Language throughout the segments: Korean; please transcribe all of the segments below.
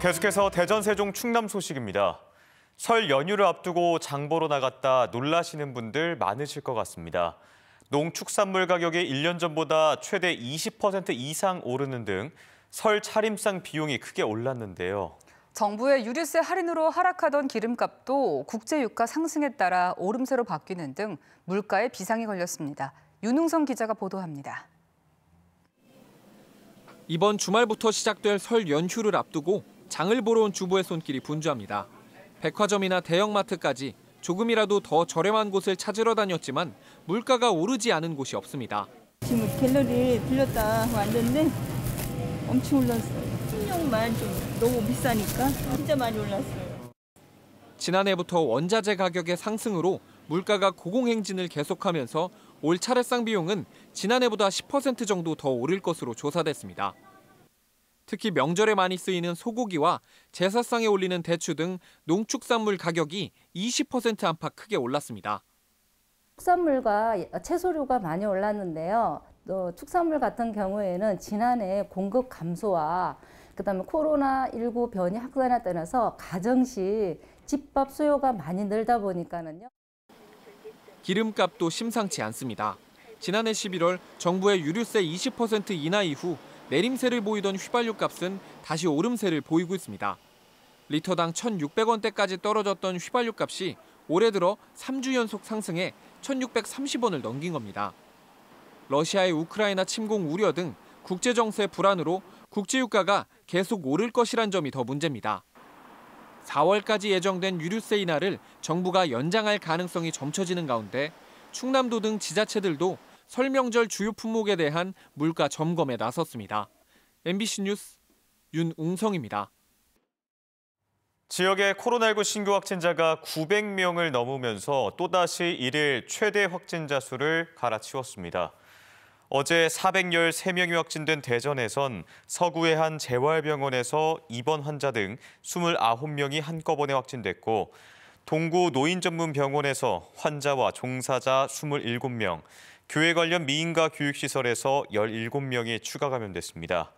계속해서 대전 세종 충남 소식입니다. 설 연휴를 앞두고 장보러 나갔다 놀라시는 분들 많으실 것 같습니다. 농축산물 가격이 1년 전보다 최대 20% 이상 오르는 등 설 차림상 비용이 크게 올랐는데요. 정부의 유류세 할인으로 하락하던 기름값도 국제유가 상승에 따라 오름세로 바뀌는 등 물가에 비상이 걸렸습니다. 윤웅성 기자가 보도합니다. 이번 주말부터 시작될 설 연휴를 앞두고 장을 보러 온 주부의 손길이 분주합니다. 백화점이나 대형마트까지 조금이라도 더 저렴한 곳을 찾으러 다녔지만 물가가 오르지 않은 곳이 없습니다. 지금 갤러리 들렸다 왔는데 엄청 올랐어요. 식용만 좀 너무 비싸니까 진짜 많이 올랐어요. 지난해부터 원자재 가격의 상승으로 물가가 고공행진을 계속하면서 올 차례상 비용은 지난해보다 10% 정도 더 오를 것으로 조사됐습니다. 특히 명절에 많이 쓰이는 소고기와 제사상에 올리는 대추 등 농축산물 가격이 20% 안팎 크게 올랐습니다. 축산물과 채소류가 많이 올랐는데요. 또 축산물 같은 경우에는 지난해 공급 감소와 그다음에 코로나19 변이 확산에 따라서 가정식 집밥 수요가 많이 늘다 보니까는요. 기름값도 심상치 않습니다. 지난해 11월 정부의 유류세 20% 인하 이후 내림세를 보이던 휘발유 값은 다시 오름세를 보이고 있습니다. 리터당 1,600원대까지 떨어졌던 휘발유 값이 올해 들어 3주 연속 상승해 1,630원을 넘긴 겁니다. 러시아의 우크라이나 침공 우려 등 국제 정세 불안으로 국제유가가 계속 오를 것이란 점이 더 문제입니다. 4월까지 예정된 유류세 인하를 정부가 연장할 가능성이 점쳐지는 가운데 충남도 등 지자체들도 설명절 주요 품목에 대한 물가 점검에 나섰습니다. MBC 뉴스 윤웅성입니다. 지역의 코로나19 신규 확진자가 900명을 넘으면서 또다시 일일 최대 확진자 수를 갈아치웠습니다. 어제 413명이 확진된 대전에선 서구의 한 재활병원에서 입원 환자 등 29명이 한꺼번에 확진됐고 동구 노인전문병원에서 환자와 종사자 27명, 교회 관련 미인가 교육시설에서 17명이 추가 감염됐습니다.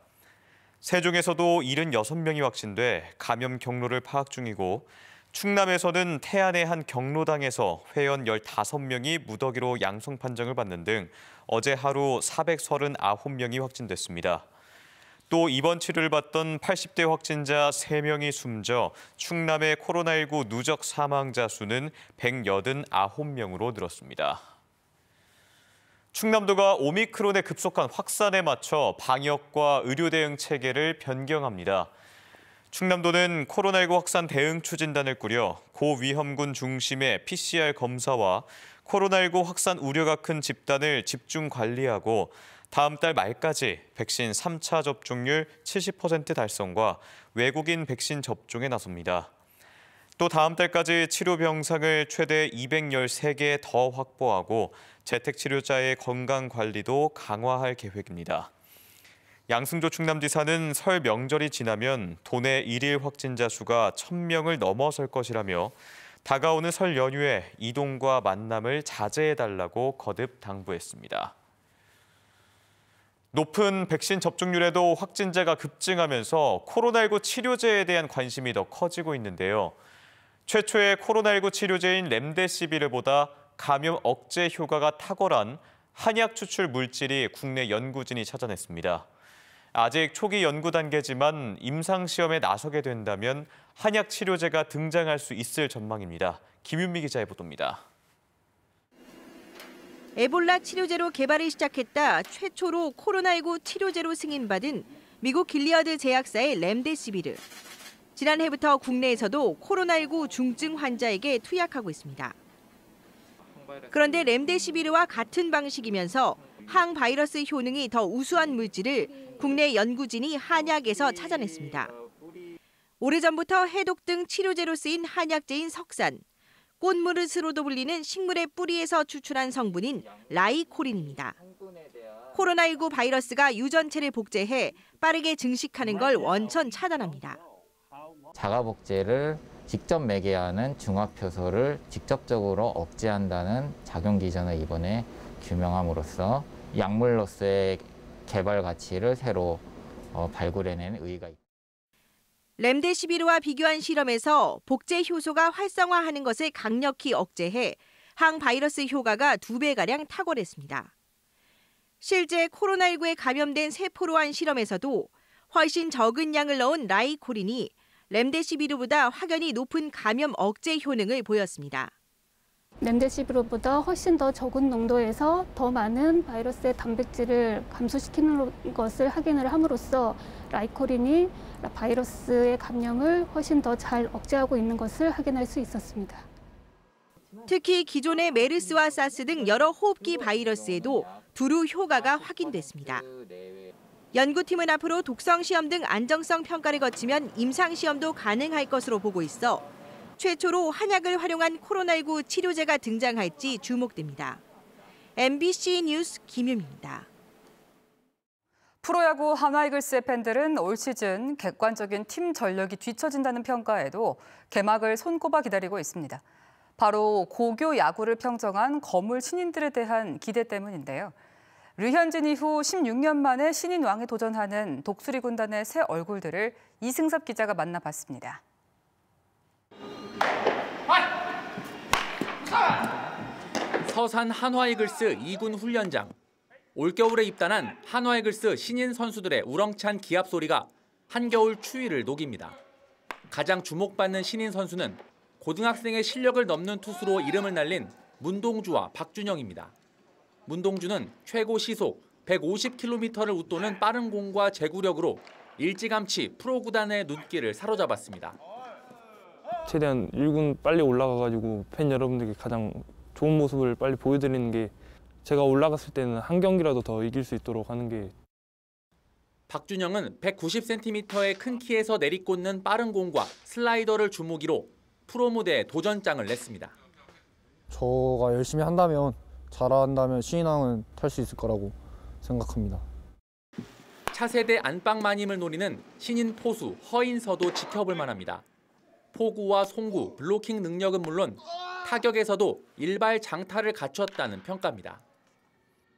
세종에서도 76명이 확진돼 감염 경로를 파악 중이고 충남에서는 태안의 한 경로당에서 회원 15명이 무더기로 양성 판정을 받는 등 어제 하루 439명이 확진됐습니다. 또 입원 치료를 받던 80대 확진자 3명이 숨져 충남의 코로나19 누적 사망자 수는 189명으로 늘었습니다. 충남도가 오미크론의 급속한 확산에 맞춰 방역과 의료 대응 체계를 변경합니다. 충남도는 코로나19 확산 대응 추진단을 꾸려 고위험군 중심의 PCR 검사와 코로나19 확산 우려가 큰 집단을 집중 관리하고 다음 달 말까지 백신 3차 접종률 70% 달성과 외국인 백신 접종에 나섭니다. 또 다음 달까지 치료 병상을 최대 213개 더 확보하고 재택 치료자의 건강 관리도 강화할 계획입니다. 양승조 충남지사는 설 명절이 지나면 도내 일일 확진자 수가 1,000명을 넘어설 것이라며 다가오는 설 연휴에 이동과 만남을 자제해달라고 거듭 당부했습니다. 높은 백신 접종률에도 확진자가 급증하면서 코로나19 치료제에 대한 관심이 더 커지고 있는데요. 최초의 코로나19 치료제인 렘데시비르보다 감염 억제 효과가 탁월한 한약 추출 물질이 국내 연구진이 찾아냈습니다. 아직 초기 연구 단계지만 임상시험에 나서게 된다면 한약 치료제가 등장할 수 있을 전망입니다. 김윤미 기자의 보도입니다. 에볼라 치료제로 개발을 시작했다 최초로 코로나19 치료제로 승인받은 미국 길리어드 제약사의 렘데시비르. 지난해부터 국내에서도 코로나19 중증 환자에게 투약하고 있습니다. 그런데 렘데시비르와 같은 방식이면서 항바이러스 효능이 더 우수한 물질을 국내 연구진이 한약에서 찾아냈습니다. 오래전부터 해독 등 치료제로 쓰인 한약재인 석산, 꽃무릇으로도 불리는 식물의 뿌리에서 추출한 성분인 라이코린입니다. 코로나19 바이러스가 유전체를 복제해 빠르게 증식하는 걸 원천 차단합니다. 자가복제를 직접 매개하는 중화표소를 직접적으로 억제한다는 작용 기전을 이번에 규명함으로써 약물로서의 개발 가치를 새로 어, 발굴해낸 의의가 있다. 램데시비르와 비교한 실험에서 복제 효소가 활성화하는 것을 강력히 억제해 항바이러스 효과가 두 배가량 탁월했습니다. 실제 코로나19에 감염된 세포로 한 실험에서도 훨씬 적은 양을 넣은 라이코린이 렘데시비르보다 확연히 높은 감염 억제 효능을 보였습니다. 렘데시비르보다 훨씬 더 적은 농도에서 더 많은 바이러스의 단백질을 감소시키는 것을 확인을 함으로써 라이코린이 바이러스의 감염을 훨씬 더 잘 억제하고 있는 것을 확인할 수 있었습니다. 특히 기존의 메르스와 사스 등 여러 호흡기 바이러스에도 두루 효과가 확인됐습니다. 연구팀은 앞으로 독성 시험 등 안정성 평가를 거치면 임상 시험도 가능할 것으로 보고 있어 최초로 한약을 활용한 코로나19 치료제가 등장할지 주목됩니다. MBC 뉴스 김유미입니다. 프로야구 한화이글스의 팬들은 올 시즌 객관적인 팀 전력이 뒤처진다는 평가에도 개막을 손꼽아 기다리고 있습니다. 바로 고교 야구를 평정한 거물 신인들에 대한 기대 때문인데요. 류현진 이후 16년 만에 신인 왕에 도전하는 독수리 군단의 새 얼굴들을 이승섭 기자가 만나봤습니다. 서산 한화이글스 2군 훈련장. 올겨울에 입단한 한화이글스 신인 선수들의 우렁찬 기합 소리가 한겨울 추위를 녹입니다. 가장 주목받는 신인 선수는 고등학생의 실력을 넘는 투수로 이름을 날린 문동주와 박준영입니다. 문동주는 최고 시속 150km를 웃도는 빠른 공과 제구력으로 일찌감치 프로 구단의 눈길을 사로잡았습니다. 최대한 1군 빨리 올라가가지고 팬 여러분들께 가장 좋은 모습을 빨리 보여드리는 게 제가 올라갔을 때는 한 경기라도 더 이길 수 있도록 하는 게 박준영은 190cm의 큰 키에서 내리꽂는 빠른 공과 슬라이더를 주무기로 프로 무대에 도전장을 냈습니다. 저가 열심히 한다면 잘한다면 신인왕은 탈 수 있을 거라고 생각합니다. 차세대 안방마님을 노리는 신인 포수 허인서도 지켜볼 만합니다. 포구와 송구, 블로킹 능력은 물론 타격에서도 일발 장타를 갖췄다는 평가입니다.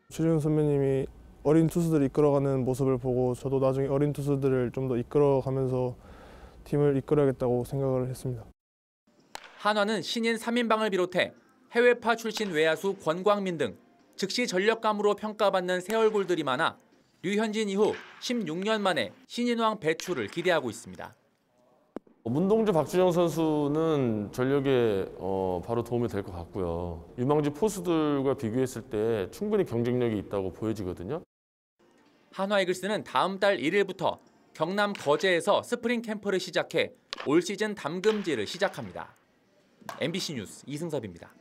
최준 선배님이 어린 투수들 이끌어가는 모습을 보고 저도 나중에 어린 투수들을 좀 더 이끌어가면서 팀을 이끌어야겠다고 생각을 했습니다. 한화는 신인 3인방을 비롯해 해외파 출신 외야수 권광민 등 즉시 전력감으로 평가받는 새 얼굴들이 많아 류현진 이후 16년 만에 신인왕 배출을 기대하고 있습니다. 문동주 박주영 선수는 전력에 어, 바로 도움이 될 것 같고요. 유망주 포수들과 비교했을 때 충분히 경쟁력이 있다고 보여지거든요. 한화이글스는 다음 달 1일부터 경남 거제에서 스프링 캠프를 시작해 올 시즌 담금질를 시작합니다. MBC 뉴스 이승섭입니다.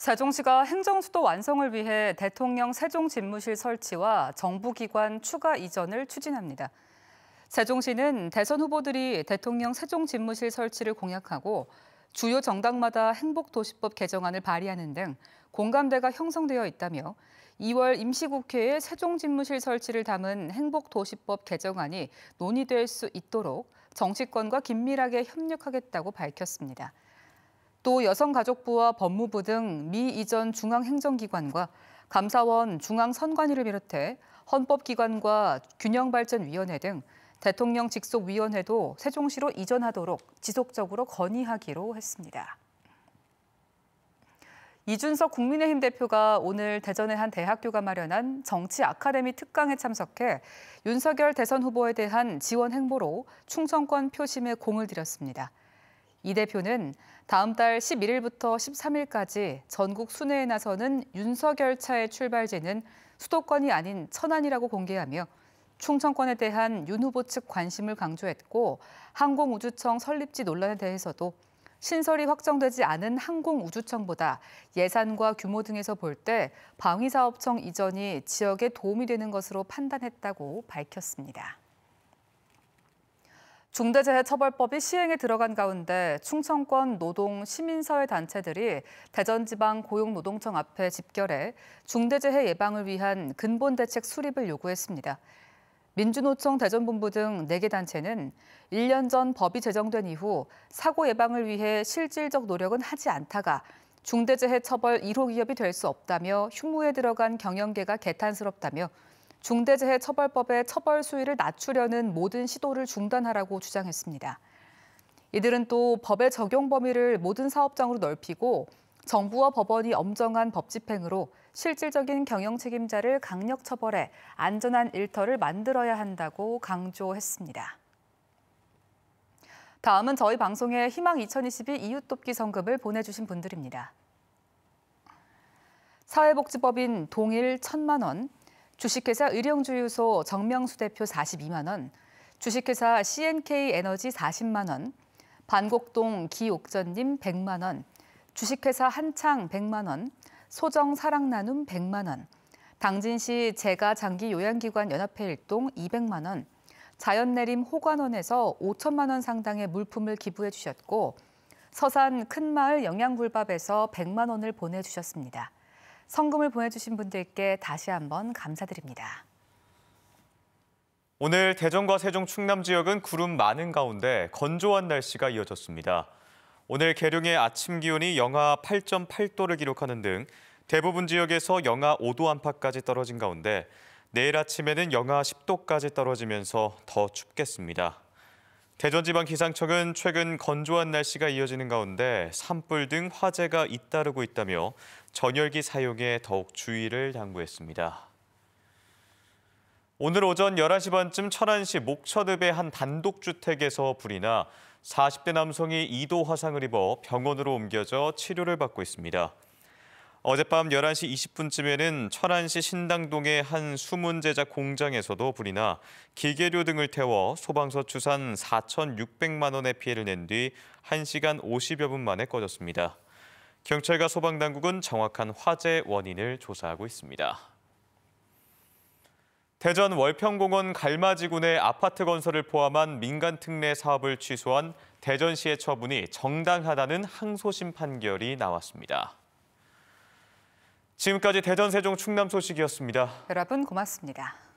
세종시가 행정수도 완성을 위해 대통령 세종집무실 설치와 정부기관 추가 이전을 추진합니다. 세종시는 대선 후보들이 대통령 세종집무실 설치를 공약하고 주요 정당마다 행복도시법 개정안을 발의하는 등 공감대가 형성되어 있다며 2월 임시국회에 세종집무실 설치를 담은 행복도시법 개정안이 논의될 수 있도록 정치권과 긴밀하게 협력하겠다고 밝혔습니다. 또 여성가족부와 법무부 등 미 이전 중앙행정기관과 감사원, 중앙선관위를 비롯해 헌법기관과 균형발전위원회 등 대통령 직속위원회도 세종시로 이전하도록 지속적으로 건의하기로 했습니다. 이준석 국민의힘 대표가 오늘 대전의 한 대학교가 마련한 정치 아카데미 특강에 참석해 윤석열 대선 후보에 대한 지원 행보로 충성권 표심에 공을 들였습니다. 이 대표는 다음 달 11일부터 13일까지 전국 순회에 나서는 윤석열 차의 출발지는 수도권이 아닌 천안이라고 공개하며 충청권에 대한 윤 후보 측 관심을 강조했고 항공우주청 설립지 논란에 대해서도 신설이 확정되지 않은 항공우주청보다 예산과 규모 등에서 볼 때 방위사업청 이전이 지역에 도움이 되는 것으로 판단했다고 밝혔습니다. 중대재해처벌법이 시행에 들어간 가운데 충청권 노동 시민사회 단체들이 대전지방 고용노동청 앞에 집결해 중대재해 예방을 위한 근본 대책 수립을 요구했습니다. 민주노총 대전본부 등 4개 단체는 1년 전 법이 제정된 이후 사고 예방을 위해 실질적 노력은 하지 않다가 중대재해처벌 1호 기업이 될 수 없다며 흉무에 들어간 경영계가 개탄스럽다며 중대재해처벌법의 처벌 수위를 낮추려는 모든 시도를 중단하라고 주장했습니다. 이들은 또 법의 적용 범위를 모든 사업장으로 넓히고 정부와 법원이 엄정한 법 집행으로 실질적인 경영 책임자를 강력 처벌해 안전한 일터를 만들어야 한다고 강조했습니다. 다음은 저희 방송의 희망 2022 이웃돕기 성금을 보내주신 분들입니다. 사회복지법인 동일 천만 원, 주식회사 의령주유소 정명수 대표 42만 원, 주식회사 CNK 에너지 40만 원, 반곡동 기옥전님 100만 원, 주식회사 한창 100만 원, 소정 사랑나눔 100만 원, 당진시 재가 장기 요양기관 연합회 일동 200만 원, 자연내림 호관원에서 5천만 원 상당의 물품을 기부해 주셨고 서산 큰마을 영양굴밥에서 100만 원을 보내주셨습니다. 성금을 보내주신 분들께 다시 한번 감사드립니다. 오늘 대전과 세종 충남 지역은 구름 많은 가운데 건조한 날씨가 이어졌습니다. 오늘 계룡의 아침 기온이 영하 8.8도를 기록하는 등 대부분 지역에서 영하 5도 안팎까지 떨어진 가운데 내일 아침에는 영하 10도까지 떨어지면서 더 춥겠습니다. 대전지방기상청은 최근 건조한 날씨가 이어지는 가운데 산불 등 화재가 잇따르고 있다며 전열기 사용에 더욱 주의를 당부했습니다. 오늘 오전 11시 반쯤 천안시 목천읍의 한 단독주택에서 불이 나 40대 남성이 2도 화상을 입어 병원으로 옮겨져 치료를 받고 있습니다. 어젯밤 11시 20분쯤에는 천안시 신당동의 한 수문 제작 공장에서도 불이 나 기계료 등을 태워 소방서 추산 4,600만 원의 피해를 낸 뒤 1시간 50여 분 만에 꺼졌습니다. 경찰과 소방당국은 정확한 화재 원인을 조사하고 있습니다. 대전 월평공원 갈마지군의 아파트 건설을 포함한 민간 특례 사업을 취소한 대전시의 처분이 정당하다는 항소심 판결이 나왔습니다. 지금까지 대전 세종 충남 소식이었습니다. 여러분 고맙습니다.